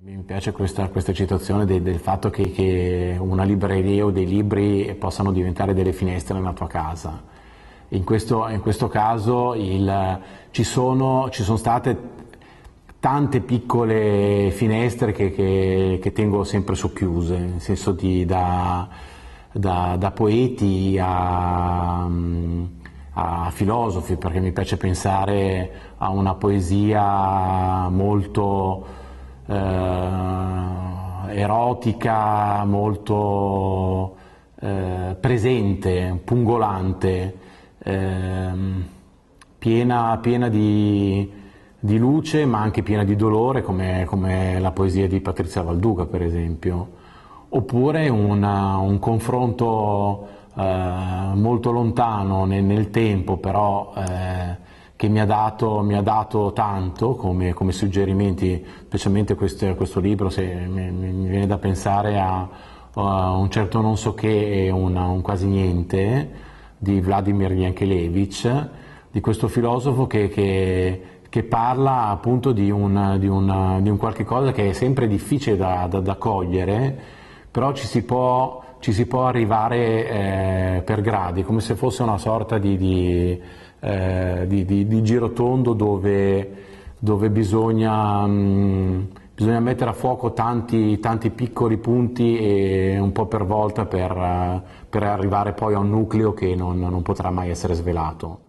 Mi piace questa, questa citazione de, del fatto che, che, una libreria o dei libri possano diventare delle finestre nella tua casa. In questo, in questo caso il, ci, sono, ci, sono, state tante piccole finestre che, che, che tengo sempre socchiuse, nel senso di, da, da, da poeti a, a filosofi, perché mi piace pensare a una poesia molto erotica, molto eh, presente, pungolante, ehm, piena, piena di, di, luce ma anche piena di dolore come, come, la poesia di Patrizia Valduca per esempio, oppure una, un confronto eh, molto lontano nel, nel tempo però eh, che mi ha dato, mi ha dato tanto come, come, suggerimenti, specialmente questo, questo libro, se mi, mi, viene da pensare a, a, un certo non so che e una, un quasi niente di Vladimir Yankelevich, di questo filosofo che, che, che parla appunto di, una, di, una, di un qualche cosa che è sempre difficile da, da, da cogliere però ci si può, ci si può arrivare eh, per gradi, come se fosse una sorta di, di, eh, di, di giro tondo dove, dove bisogna, mh, mm, bisogna, mettere a fuoco tanti, tanti, piccoli punti e un po' per volta per, eh, per, arrivare poi a un nucleo che non, non potrà mai essere svelato.